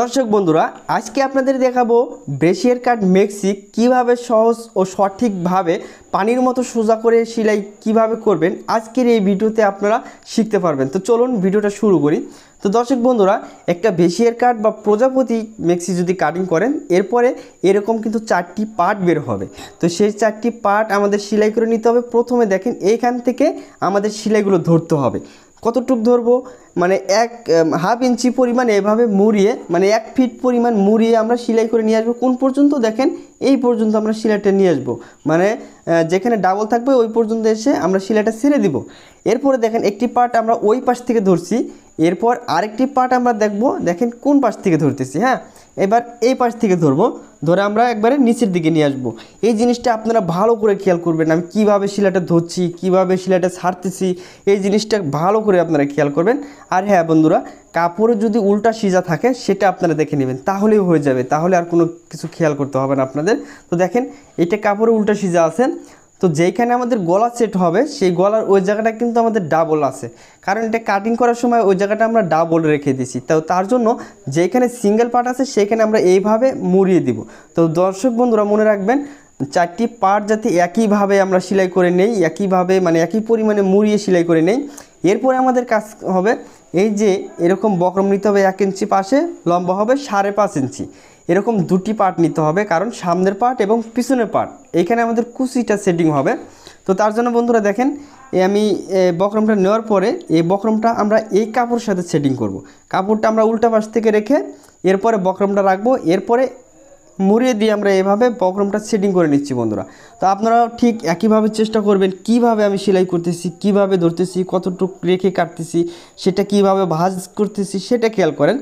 দর্শক বন্ধুরা আজকে আপনাদের দেখাবো ব্রেশিয়ার কাট মেক্সি কিভাবে সহজ ও সঠিকভাবে পানির মতো সোজা করে সেলাই কিভাবে করবেন আজকের এই ভিডিওতে আপনারা শিখতে পারবেন তো চলুন ভিডিওটা শুরু করি তো দর্শক বন্ধুরা একটা বেশিয়ার কাট বা প্রজাপতি মেক্সি যদি কাটিং করেন এরপরে এরকম কিন্তু চারটি পার্ট বের হবে তো সেই চারটি পার্ট আমাদের সেলাই করে নিতে হবে প্রথমে দেখেন এইখান থেকে আমাদের সেলাইগুলো ধরতে হবে কতটুক ধরবো মানে এক হাফ ইঞ্চি পরিমাণ এভাবে মুড়িয়ে মানে এক ফিট পরিমাণ মুড়িয়ে আমরা সেলাই করে নিয়ে আসবো কোন পর্যন্ত দেখেন এই পর্যন্ত আমরা সেলাইটা নিয়ে আসবো মানে যেখানে ডাবল থাকবে ওই পর্যন্ত এসে আমরা সেলাইটা ছেড়ে দিব এরপরে দেখেন একটি পার্ট আমরা ওই পাশ থেকে ধরছি এরপর আরেকটি পার্ট আমরা দেখব দেখেন কোন পাশ থেকে ধরতেছি হ্যাঁ এবার এই পাশ থেকে ধরবো ধরে আমরা একবারে নিচের দিকে নিয়ে আসবো এই জিনিসটা আপনারা ভালো করে খেয়াল করবেন আমি কিভাবে শিলাটা ধরছি কিভাবে শিলাটা ছাড়তেছি এই জিনিসটা ভালো করে আপনারা খেয়াল করবেন আর হ্যাঁ বন্ধুরা কাপড়ে যদি উল্টা সিজা থাকে সেটা আপনারা দেখে নেবেন তাহলেই হয়ে যাবে তাহলে আর কোনো কিছু খেয়াল করতে হবে না আপনাদের তো দেখেন এটা কাপড়ে উল্টা সিজা আছেন তো যেইখানে আমাদের গলা সেট হবে সেই গলার ওই জায়গাটা কিন্তু আমাদের ডাবল আছে কারণ এটা কাটিং করার সময় ওই জায়গাটা আমরা ডাবল রেখে দিছি তো তার জন্য যেইখানে সিঙ্গেল পার্ট আছে সেইখানে আমরা এইভাবে মুড়িয়ে দিব তো দর্শক বন্ধুরা মনে রাখবেন চারটি পার্ট যাতে একইভাবে আমরা সেলাই করে নেই একইভাবে মানে একই পরিমাণে মুড়িয়ে সেলাই করে নেই এরপরে আমাদের কাজ হবে এই যে এরকম বক্রম নিতে হবে এক ইঞ্চি পাশে লম্বা হবে সাড়ে পাঁচ ইঞ্চি এরকম দুটি পার্ট নিতে হবে কারণ সামনের পার্ট এবং পিছনের পার্ট এখানে আমাদের কুচিটা সেটিং হবে তো তার জন্য বন্ধুরা দেখেন আমি বকরমটা নেওয়ার পরে এই বকরমটা আমরা এই কাপড়ের সাথে সেটিং করব। কাপড়টা আমরা উল্টা পাশ থেকে রেখে এরপরে বকরমটা রাখবো এরপরে মুড়িয়ে দিয়ে আমরা এভাবে বকরমটা সেটিং করে নিচ্ছি বন্ধুরা তো আপনারাও ঠিক একইভাবে চেষ্টা করবেন কিভাবে আমি সেলাই করতেছি কিভাবে ধরতেছি কতটুকু রেখে কাটতেছি সেটা কিভাবে ভাজ করতেছি সেটা খেয়াল করেন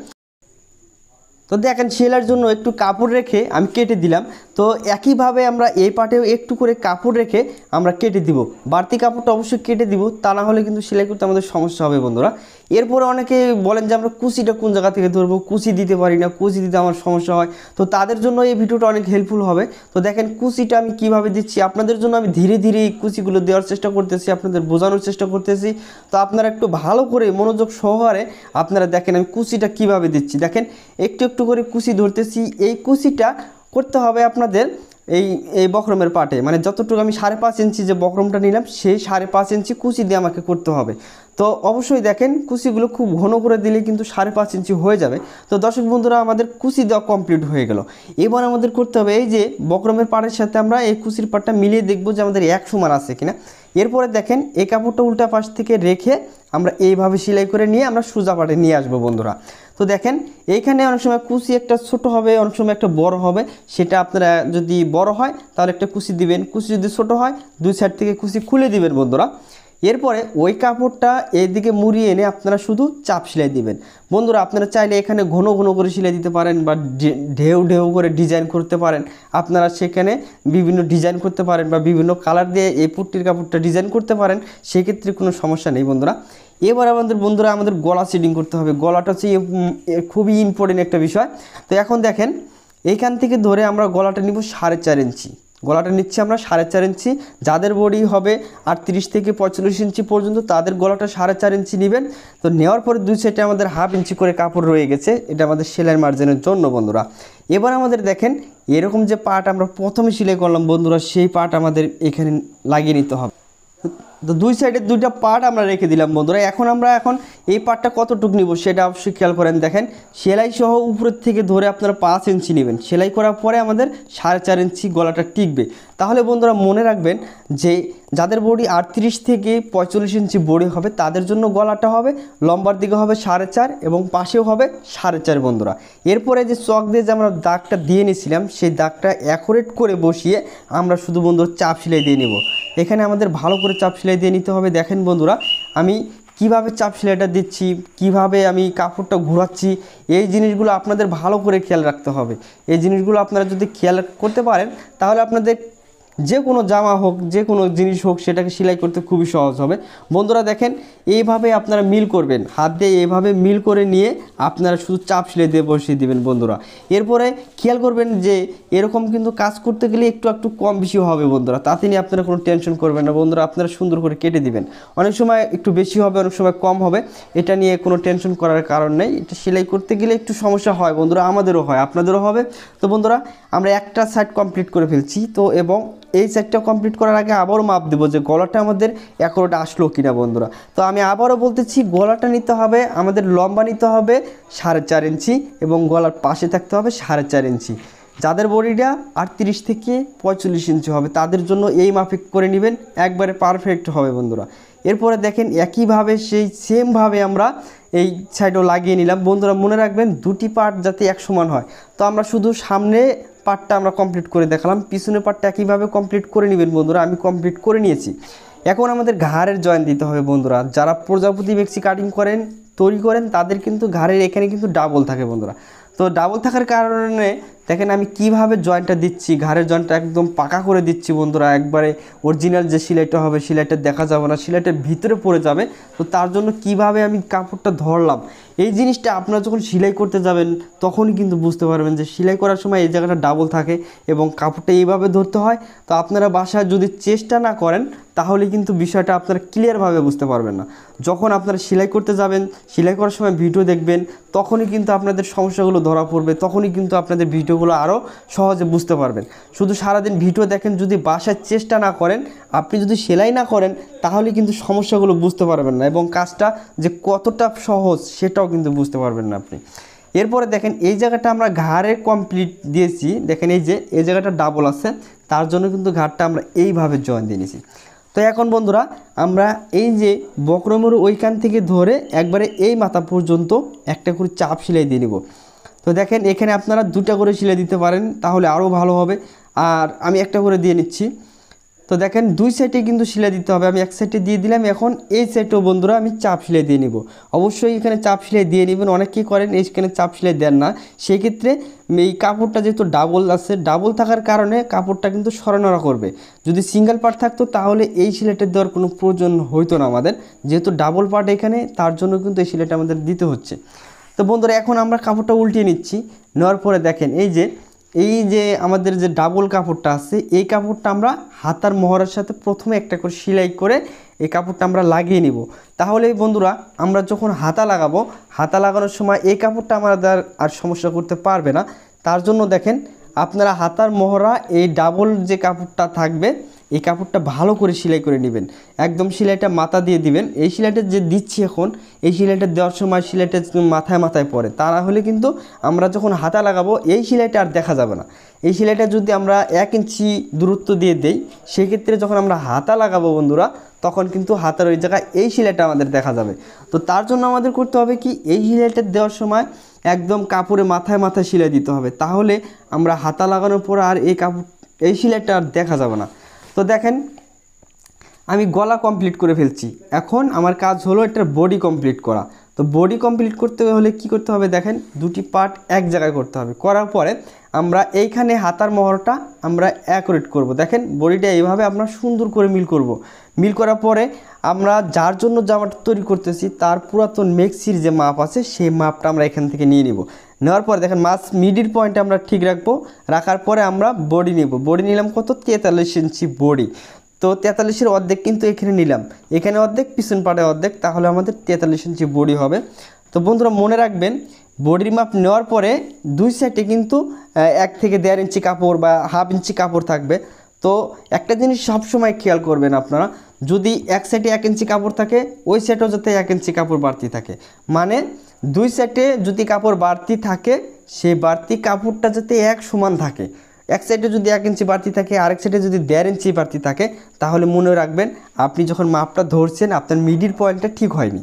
তো দেখেন সেলার জন্য একটু কাপড় রেখে আমি কেটে দিলাম তো একইভাবে আমরা এই পাটেও একটু করে কাপড় রেখে আমরা কেটে দিব বাড়তি কাপড়টা অবশ্যই কেটে দিব তা না হলে কিন্তু সেলাই করতে আমাদের সমস্যা হবে বন্ধুরা এরপরে অনেকে বলেন যে আমরা কুচিটা কোন জায়গা থেকে ধরবো কুচি দিতে পারি না কুচি দিতে আমার সমস্যা হয় তো তাদের জন্য এই ভিডিওটা অনেক হেল্পফুল হবে তো দেখেন কুচিটা আমি কিভাবে দিচ্ছি আপনাদের জন্য আমি ধীরে ধীরে এই কুচিগুলো দেওয়ার চেষ্টা করতেছি আপনাদের বোঝানোর চেষ্টা করতেছি তো আপনারা একটু ভালো করে মনোযোগ সহকারে আপনারা দেখেন আমি কুচিটা কিভাবে দিচ্ছি দেখেন একটু একটু একটু করে কুশি ধরতেছি এই কুশিটা করতে হবে আপনাদের এই এই বক্রমের পাটে মানে যতটুকু আমি সাড়ে পাঁচ ইঞ্চি যে বক্রমটা নিলাম সেই সাড়ে পাঁচ ইঞ্চি কুচি দিয়ে আমাকে করতে হবে তো অবশ্যই দেখেন কুচিগুলো খুব ঘন করে দিলে কিন্তু সাড়ে পাঁচ ইঞ্চি হয়ে যাবে তো দর্শক বন্ধুরা আমাদের কুচি দেওয়া কমপ্লিট হয়ে গেল এবার আমাদের করতে হবে এই যে বকরমের পাড়ের সাথে আমরা এই কুচির পাড়টা মিলিয়ে দেখব যে আমাদের এক সমান আছে কিনা এরপরে দেখেন এই কাপড়টা উল্টা পাশ থেকে রেখে আমরা এইভাবে সেলাই করে নিয়ে আমরা সোজা পাটে নিয়ে আসবো বন্ধুরা তো দেখেন এইখানে অনেক সময় কুচি একটা ছোট হবে অনেক সময় একটা বড় হবে সেটা আপনারা যদি বড় হয় তাহলে একটা কুচি দিবেন কুচি যদি ছোট হয় দুই সাইড থেকে কুচি খুলে দিবেন বন্ধুরা এরপরে ওই কাপড়টা এদিকে মুড়িয়ে এনে আপনারা শুধু চাপ সেলাই দিবেন বন্ধুরা আপনারা চাইলে এখানে ঘন ঘন করে সেলাই দিতে পারেন বা ঢেউ ঢেউ করে ডিজাইন করতে পারেন আপনারা সেখানে বিভিন্ন ডিজাইন করতে পারেন বা বিভিন্ন কালার দিয়ে এই পুট্টির কাপড়টা ডিজাইন করতে পারেন সেক্ষেত্রে কোনো সমস্যা নেই বন্ধুরা এবার আমাদের বন্ধুরা আমাদের গলা সেডিং করতে হবে গলাটা হচ্ছে খুবই ইম্পর্টেন্ট একটা বিষয় তো এখন দেখেন এইখান থেকে ধরে আমরা গলাটা নিব সাড়ে চার ইঞ্চি গলাটা নিচ্ছি আমরা সাড়ে চার ইঞ্চি যাদের বডি হবে আর তিরিশ থেকে পঁয়তাল্লিশ ইঞ্চি পর্যন্ত তাদের গলাটা সাড়ে চার ইঞ্চি নেবেন তো নেওয়ার পরে দুই সাইডে আমাদের হাফ ইঞ্চি করে কাপড় রয়ে গেছে এটা আমাদের সেলাই মার্জিনের জন্য বন্ধুরা এবার আমাদের দেখেন এরকম যে পাট আমরা প্রথমে সেলাই করলাম বন্ধুরা সেই পাট আমাদের এখানে লাগিয়ে নিতে হবে তো দুই সাইডের দুইটা পার্ট আমরা রেখে দিলাম বন্ধুরা এখন আমরা এখন এই পার্টটা কতটুকু নিব সেটা অবশ্যই খেয়াল করেন দেখেন সেলাই সহ উপরের থেকে ধরে আপনারা পাঁচ ইঞ্চি নেবেন সেলাই করার পরে আমাদের সাড়ে চার ইঞ্চি গলাটা টিকবে তাহলে বন্ধুরা মনে রাখবেন যে যাদের বডি আটত্রিশ থেকে পঁয়তাল্লিশ ইঞ্চি বড়ি হবে তাদের জন্য গলাটা হবে লম্বার দিকে হবে সাড়ে চার এবং পাশেও হবে সাড়ে চার বন্ধুরা এরপরে যে চক দিয়ে যে আমরা দাগটা দিয়ে নিয়েছিলাম সেই দাগটা অ্যাকোরেট করে বসিয়ে আমরা শুধু বন্ধুরা চাপ সেলাই দিয়ে নেব এখানে আমাদের ভালো করে চাপ সেলাই সেলাই দিয়ে নিতে হবে দেখেন বন্ধুরা আমি কিভাবে চাপ সেলাইটা দিচ্ছি কিভাবে আমি কাপড়টা ঘোরাচ্ছি এই জিনিসগুলো আপনাদের ভালো করে খেয়াল রাখতে হবে এই জিনিসগুলো আপনারা যদি খেয়াল করতে পারেন তাহলে আপনাদের যে কোনো জামা হোক যে কোনো জিনিস হোক সেটাকে সেলাই করতে খুবই সহজ হবে বন্ধুরা দেখেন এইভাবে আপনারা মিল করবেন হাত দিয়ে এইভাবে মিল করে নিয়ে আপনারা শুধু চাপ সেলাই দিয়ে বসিয়ে দেবেন বন্ধুরা এরপরে খেয়াল করবেন যে এরকম কিন্তু কাজ করতে গেলে একটু একটু কম বেশি হবে বন্ধুরা তাতে নিয়ে আপনারা কোনো টেনশন করবেন না বন্ধুরা আপনারা সুন্দর করে কেটে দিবেন অনেক সময় একটু বেশি হবে অনেক সময় কম হবে এটা নিয়ে কোনো টেনশন করার কারণ নেই এটা সেলাই করতে গেলে একটু সমস্যা হয় বন্ধুরা আমাদেরও হয় আপনাদেরও হবে তো বন্ধুরা আমরা একটা সাইড কমপ্লিট করে ফেলছি তো এবং এই সেটটা কমপ্লিট করার আগে আবারও মাপ দেবো যে গলাটা আমাদের একরোটা আসলো কিনা বন্ধুরা তো আমি আবারও বলতেছি গলাটা নিতে হবে আমাদের লম্বা নিতে হবে সাড়ে চার ইঞ্চি এবং গলার পাশে থাকতে হবে সাড়ে চার ইঞ্চি যাদের বডিটা আটত্রিশ থেকে পঁয়তাল্লিশ ইঞ্চি হবে তাদের জন্য এই মাফিক করে নেবেন একবারে পারফেক্ট হবে বন্ধুরা এরপরে দেখেন একইভাবে সেই সেমভাবে আমরা এই সাইডও লাগিয়ে নিলাম বন্ধুরা মনে রাখবেন দুটি পার্ট যাতে এক সমান হয় তো আমরা শুধু সামনে পার্টটা আমরা কমপ্লিট করে দেখালাম পিছনের পার্টটা কীভাবে কমপ্লিট করে নেবেন বন্ধুরা আমি কমপ্লিট করে নিয়েছি এখন আমাদের ঘাড়ের জয়েন দিতে হবে বন্ধুরা যারা প্রজাপতি ব্যক্তি কাটিং করেন তৈরি করেন তাদের কিন্তু ঘাড়ের এখানে কিন্তু ডাবল থাকে বন্ধুরা তো ডাবল থাকার কারণে দেখেন আমি কিভাবে জয়েন্টটা দিচ্ছি ঘাড়ের জয়েন্টটা একদম পাকা করে দিচ্ছি বন্ধুরা একবারে অরিজিনাল যে সিলাইটা হবে সিলাইটা দেখা যাবে না সিলাইটার ভিতরে পড়ে যাবে তো তার জন্য কিভাবে আমি কাপড়টা ধরলাম এই জিনিসটা আপনারা যখন সেলাই করতে যাবেন তখনই কিন্তু বুঝতে পারবেন যে সেলাই করার সময় এই জায়গাটা ডাবল থাকে এবং কাপড়টা এইভাবে ধরতে হয় তো আপনারা বাসায় যদি চেষ্টা না করেন তাহলে কিন্তু বিষয়টা আপনারা ক্লিয়ারভাবে বুঝতে পারবেন না যখন আপনারা সেলাই করতে যাবেন সেলাই করার সময় ভিডিও দেখবেন তখনই কিন্তু আপনাদের সমস্যাগুলো ধরা পড়বে তখনই কিন্তু আপনাদের ভিডিও বিষয়গুলো আরও সহজে বুঝতে পারবেন শুধু সারাদিন ভিডিও দেখেন যদি বাসার চেষ্টা না করেন আপনি যদি সেলাই না করেন তাহলে কিন্তু সমস্যাগুলো বুঝতে পারবেন না এবং কাজটা যে কতটা সহজ সেটাও কিন্তু বুঝতে পারবেন না আপনি এরপরে দেখেন এই জায়গাটা আমরা ঘাড়ে কমপ্লিট দিয়েছি দেখেন এই যে এই জায়গাটা ডাবল আছে তার জন্য কিন্তু ঘাড়টা আমরা এইভাবে জয়েন দিয়ে নিয়েছি তো এখন বন্ধুরা আমরা এই যে বক্রমের ওইখান থেকে ধরে একবারে এই মাথা পর্যন্ত একটা করে চাপ সেলাই দিয়ে নিব তো দেখেন এখানে আপনারা দুটা করে সিলাই দিতে পারেন তাহলে আরও ভালো হবে আর আমি একটা করে দিয়ে নিচ্ছি তো দেখেন দুই সাইডে কিন্তু সেলাই দিতে হবে আমি এক সাইডে দিয়ে দিলাম এখন এই সাইডেও বন্ধুরা আমি চাপ সেলাই দিয়ে নিব অবশ্যই এখানে চাপ সেলাই দিয়ে নেবেন অনেকেই করেন এইখানে চাপ সেলাই দেন না সেই ক্ষেত্রে এই কাপড়টা যেহেতু ডাবল আছে ডাবল থাকার কারণে কাপড়টা কিন্তু সরানোরা করবে যদি সিঙ্গেল পার্ট থাকতো তাহলে এই সেলাইটা দেওয়ার কোনো প্রয়োজন হইতো না আমাদের যেহেতু ডাবল পার্ট এখানে তার জন্য কিন্তু এই সিলেটে আমাদের দিতে হচ্ছে তো বন্ধুরা এখন আমরা কাপড়টা উল্টিয়ে নিচ্ছি নেওয়ার পরে দেখেন এই যে এই যে আমাদের যে ডাবল কাপড়টা আছে এই কাপড়টা আমরা হাতার মহড়ার সাথে প্রথমে একটা করে সেলাই করে এই কাপড়টা আমরা লাগিয়ে নিব তাহলে বন্ধুরা আমরা যখন হাতা লাগাবো হাতা লাগানোর সময় এই কাপড়টা আমাদের আর সমস্যা করতে পারবে না তার জন্য দেখেন আপনারা হাতার মহড়া এই ডাবল যে কাপড়টা থাকবে এই কাপড়টা ভালো করে সেলাই করে নেবেন একদম সেলাইটা মাথা দিয়ে দিবেন এই সেলাইটা যে দিচ্ছি এখন এই সেলাইটা দেওয়ার সময় সেলাইটা মাথায় মাথায় পড়ে তারা হলে কিন্তু আমরা যখন হাতা লাগাবো এই সেলাইটা আর দেখা যাবে না এই সেলাইটা যদি আমরা এক ইঞ্চি দূরত্ব দিয়ে দেই সেক্ষেত্রে যখন আমরা হাতা লাগাবো বন্ধুরা তখন কিন্তু হাতের ওই জায়গায় এই সেলাইটা আমাদের দেখা যাবে তো তার জন্য আমাদের করতে হবে কি এই সেলাইটা দেওয়ার সময় একদম কাপড়ে মাথায় মাথায় সেলাই দিতে হবে তাহলে আমরা হাতা লাগানোর পর আর এই কাপড় এই সেলাইটা আর দেখা যাবে না তো দেখেন আমি গলা কমপ্লিট করে ফেলছি এখন আমার কাজ হলো এটার বডি কমপ্লিট করা তো বডি কমপ্লিট করতে হলে কি করতে হবে দেখেন দুটি পার্ট এক জায়গায় করতে হবে করার পরে আমরা এইখানে হাতার মহরটা আমরা অ্যাকুরেট করব। দেখেন বডিটা এইভাবে আমরা সুন্দর করে মিল করব। মিল করার পরে আমরা যার জন্য জামাটা তৈরি করতেছি তার পুরাতন মেক্সির যে মাপ আছে সেই মাপটা আমরা এখান থেকে নিয়ে নিব নেওয়ার পরে দেখেন মাছ মিডির পয়েন্টে আমরা ঠিক রাখবো রাখার পরে আমরা বডি নিব বডি নিলাম কত তেতাল্লিশ ইঞ্চি বডি তো তেতাল্লিশের অর্ধেক কিন্তু এখানে নিলাম এখানে অর্ধেক পিছন পাড়ে অর্ধেক তাহলে আমাদের তেতাল্লিশ ইঞ্চি বডি হবে তো বন্ধুরা মনে রাখবেন বডির মাপ নেওয়ার পরে দুই সাইডে কিন্তু এক থেকে দেড় ইঞ্চি কাপড় বা হাফ ইঞ্চি কাপড় থাকবে তো একটা জিনিস সবসময় খেয়াল করবেন আপনারা যদি এক সাইডে এক ইঞ্চি কাপড় থাকে ওই সাইডেও যাতে এক ইঞ্চি কাপড় বাড়তি থাকে মানে দুই সাইডে যদি কাপড় বাড়তি থাকে সেই বাড়তি কাপড়টা যাতে এক সমান থাকে এক সাইডে যদি এক ইঞ্চি বাড়তি থাকে আরেক সাইডে যদি দেড় ইঞ্চি বাড়তি থাকে তাহলে মনে রাখবেন আপনি যখন মাপটা ধরছেন আপনার মিডিল পয়েন্টটা ঠিক হয়নি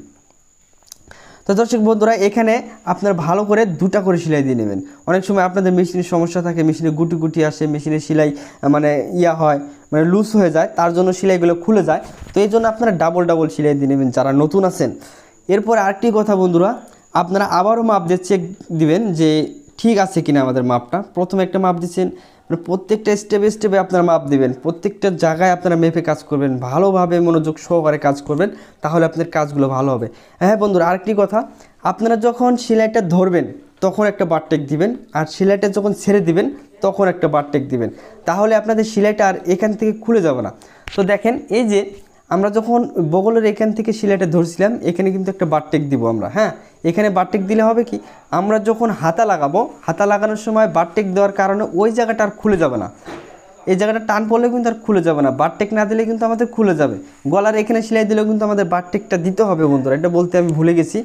তো দর্শক বন্ধুরা এখানে আপনার ভালো করে দুটা করে সেলাই দিয়ে নেবেন অনেক সময় আপনাদের মেশিনের সমস্যা থাকে মেশিনে গুটি গুটি আসে মেশিনের সেলাই মানে ইয়া হয় মানে লুজ হয়ে যায় তার জন্য সেলাইগুলো খুলে যায় তো এই জন্য আপনারা ডাবল ডাবল সেলাই দিয়ে নেবেন যারা নতুন আছেন এরপর আরেকটি কথা বন্ধুরা আপনারা আবারও মাপ দিয়ে চেক দিবেন যে ঠিক আছে কিনা আমাদের মাপটা প্রথমে একটা মাপ দিচ্ছেন মানে প্রত্যেকটা স্টেপে স্টেপে আপনারা মাপ দিবেন প্রত্যেকটা জায়গায় আপনারা মেপে কাজ করবেন ভালোভাবে মনোযোগ সহকারে কাজ করবেন তাহলে আপনার কাজগুলো ভালো হবে হ্যাঁ বন্ধুরা আরেকটি কথা আপনারা যখন সেলাইটা ধরবেন তখন একটা বারটেক দিবেন আর সেলাইটা যখন ছেড়ে দিবেন তখন একটা বারটেক দিবেন তাহলে আপনাদের সেলাইটা আর এখান থেকে খুলে যাবে না তো দেখেন এই যে আমরা যখন বগলের এখান থেকে শিলাটা ধরছিলাম এখানে কিন্তু একটা বারটেক দিব আমরা হ্যাঁ এখানে বারটেক দিলে হবে কি আমরা যখন হাতা লাগাবো হাতা লাগানোর সময় বারটেক দেওয়ার কারণে ওই জায়গাটা আর খুলে যাবে না এই জায়গাটা টান পড়লে কিন্তু আর খুলে যাবে না বারটেক না দিলে কিন্তু আমাদের খুলে যাবে গলার এখানে সেলাই দিলেও কিন্তু আমাদের বারটেকটা দিতে হবে বন্ধুরা এটা বলতে আমি ভুলে গেছি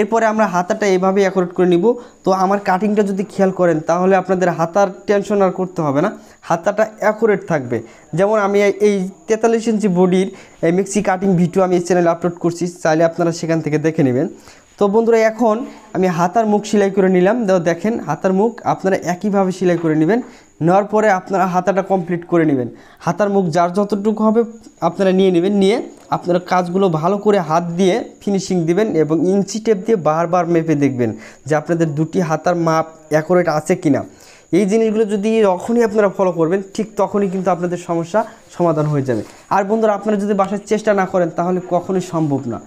এরপরে আমরা হাতাটা এভাবে অ্যাকোরেট করে নিব তো আমার কাটিংটা যদি খেয়াল করেন তাহলে আপনাদের হাতার টেনশন আর করতে হবে না হাতাটা অ্যাকোরেট থাকবে যেমন আমি এই তেতাল্লিশ ইঞ্চি বডির মিক্সি কাটিং ভিডিও আমি এই চ্যানেলে আপলোড করছি চাইলে আপনারা সেখান থেকে দেখে নেবেন তো বন্ধুরা এখন আমি হাতার মুখ সেলাই করে নিলাম দেখেন হাতার মুখ আপনারা একইভাবে সেলাই করে নেবেন নেওয়ার পরে আপনারা হাতাটা কমপ্লিট করে নেবেন হাতার মুখ যার যতটুকু হবে আপনারা নিয়ে নেবেন নিয়ে আপনারা কাজগুলো ভালো করে হাত দিয়ে ফিনিশিং দিবেন এবং ইঞ্চি টেপ দিয়ে বারবার মেপে দেখবেন যে আপনাদের দুটি হাতার মাপ অ্যাকোরেট আছে কিনা এই জিনিসগুলো যদি যখনই আপনারা ফলো করবেন ঠিক তখনই কিন্তু আপনাদের সমস্যা সমাধান হয়ে যাবে আর বন্ধুরা আপনারা যদি বাসার চেষ্টা না করেন তাহলে কখনোই সম্ভব না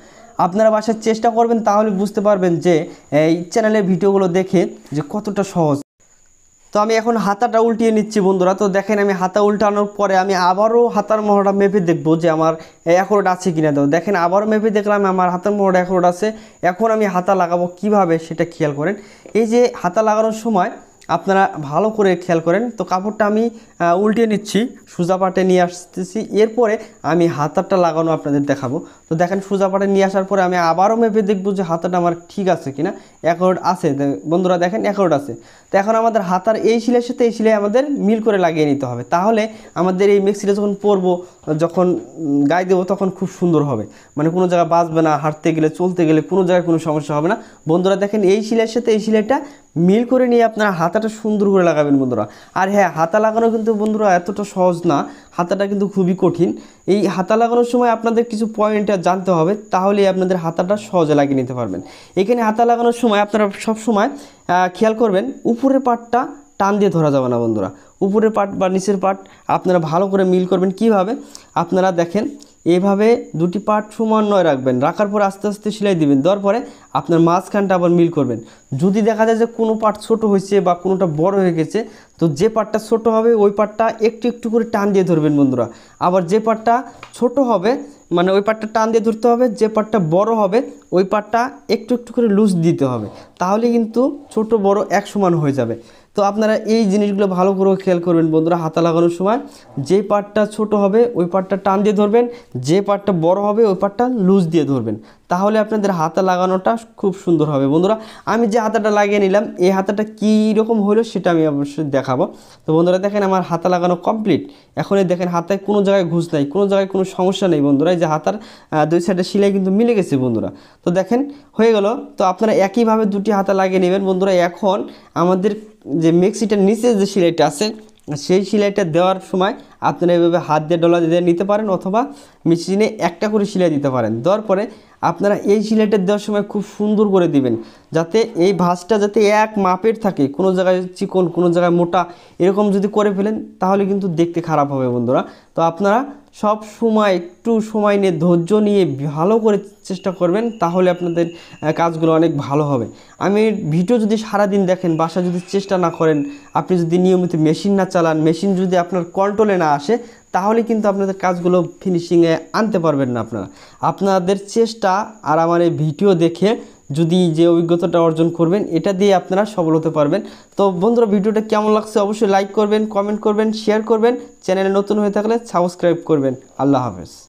আপনারা বাসার চেষ্টা করবেন তাহলে বুঝতে পারবেন যে এই চ্যানেলের ভিডিওগুলো দেখে যে কতটা সহজ তো আমি এখন হাতাটা উল্টিয়ে নিচ্ছি বন্ধুরা তো দেখেন আমি হাতা উল্টানোর পরে আমি আবারও হাতার মোহরটা মেপে দেখবো যে আমার অ্যাকোরড আছে কিনা তো দেখেন আবারও মেপে দেখলাম আমার হাতার মোহরটা অ্যাকোরড আছে এখন আমি হাতা লাগাবো কিভাবে সেটা খেয়াল করেন এই যে হাতা লাগানোর সময় আপনারা ভালো করে খেয়াল করেন তো কাপড়টা আমি উল্টে নিচ্ছি সোজা পাটে নিয়ে আসতেছি এরপরে আমি হাতারটা লাগানো আপনাদের দেখাবো তো দেখেন সোজা পাটে নিয়ে আসার পরে আমি আবারও মেপে দেখবো যে হাতাটা আমার ঠিক আছে কিনা অ্যাকর্ড আছে বন্ধুরা দেখেন অ্যাকর্ড আছে তো এখন আমাদের হাতার এই শিলের সাথে এই শিলে আমাদের মিল করে লাগিয়ে নিতে হবে তাহলে আমাদের এই মেক্সিটা যখন পরবো যখন গায়ে দেবো তখন খুব সুন্দর হবে মানে কোনো জায়গায় বাঁচবে না হাঁটতে গেলে চলতে গেলে কোনো জায়গায় কোনো সমস্যা হবে না বন্ধুরা দেখেন এই শিলের সাথে এই শিলেটা মিল করে নিয়ে আপনারা হাতাটা সুন্দর করে লাগাবেন বন্ধুরা আর হ্যাঁ হাতা লাগানো কিন্তু বন্ধুরা এতটা সহজ না হাতাটা কিন্তু খুবই কঠিন এই হাতা লাগানোর সময় আপনাদের কিছু পয়েন্ট জানতে হবে তাহলে আপনাদের হাতাটা সহজে লাগিয়ে নিতে পারবেন এখানে হাতা লাগানোর সময় আপনারা সব সময় খেয়াল করবেন উপরের পাটটা টান দিয়ে ধরা যাবে না বন্ধুরা উপরের পার্ট বা নিচের পার্ট আপনারা ভালো করে মিল করবেন কিভাবে আপনারা দেখেন এভাবে দুটি পার্ট নয় রাখবেন রাখার পর আস্তে আস্তে সেলাই দিবেন দেওয়ার পরে আপনার মাঝখানটা আবার মিল করবেন যদি দেখা যায় যে কোনো পার্ট ছোট হয়েছে বা কোনোটা বড় হয়ে গেছে তো যে পার্টটা ছোট হবে ওই পার্টটা একটু একটু করে টান দিয়ে ধরবেন বন্ধুরা আবার যে পার্টটা ছোট হবে মানে ওই পার্টটা টান দিয়ে ধরতে হবে যে পার্টটা বড় হবে ওই পার্টটা একটু একটু করে লুজ দিতে হবে তাহলে কিন্তু ছোট বড় এক সমান হয়ে যাবে তো আপনারা এই জিনিসগুলো ভালো করে খেয়াল করবেন বন্ধুরা হাতা লাগানোর সময় যে পার্টটা ছোট হবে ওই পার্টটা টান দিয়ে ধরবেন যে পার্টটা বড় হবে ওই পার্টটা লুজ দিয়ে ধরবেন তাহলে আপনাদের হাতা লাগানোটা খুব সুন্দর হবে বন্ধুরা আমি যে হাতাটা লাগিয়ে নিলাম এই হাতাটা কী রকম হলো সেটা আমি অবশ্যই দেখাবো তো বন্ধুরা দেখেন আমার হাতা লাগানো কমপ্লিট এখনই দেখেন হাতায় কোনো জায়গায় ঘুষ নাই কোনো জায়গায় কোনো সমস্যা নেই বন্ধুরা এই যে হাতার দুই সাইডে সিলাই কিন্তু মিলে গেছে বন্ধুরা তো দেখেন হয়ে গেল তো আপনারা একইভাবে দুটি হাতা লাগিয়ে নেবেন বন্ধুরা এখন আমাদের যে মিক্সিটার নিচে যে সিলাইটা আছে সেই সিলাইটা দেওয়ার সময় আপনারা এভাবে হাত দিয়ে ডলা দিয়ে নিতে পারেন অথবা মেশিনে একটা করে সিলাই দিতে পারেন দেওয়ার পরে আপনারা এই সিলেটের দেওয়ার সময় খুব সুন্দর করে দিবেন যাতে এই ভাঁজটা যাতে এক মাপের থাকে কোনো জায়গায় চিকন কোনো জায়গায় মোটা এরকম যদি করে ফেলেন তাহলে কিন্তু দেখতে খারাপ হবে বন্ধুরা তো আপনারা সব সময় একটু সময় নিয়ে ধৈর্য নিয়ে ভালো করে চেষ্টা করবেন তাহলে আপনাদের কাজগুলো অনেক ভালো হবে আমি ভিডিও যদি সারাদিন দেখেন বাসা যদি চেষ্টা না করেন আপনি যদি নিয়মিত মেশিন না চালান মেশিন যদি আপনার কন্ট্রোলে না আসে তাহলে কিন্তু আপনাদের কাজগুলো ফিনিশিংয়ে আনতে পারবেন না আপনারা আপনাদের চেষ্টা আর আমার এই ভিডিও দেখে যদি যে অভিজ্ঞতাটা অর্জন করবেন এটা দিয়ে আপনারা সফল হতে পারবেন তো বন্ধুরা ভিডিওটা কেমন লাগছে অবশ্যই লাইক করবেন কমেন্ট করবেন শেয়ার করবেন চ্যানেলে নতুন হয়ে থাকলে সাবস্ক্রাইব করবেন আল্লাহ হাফেজ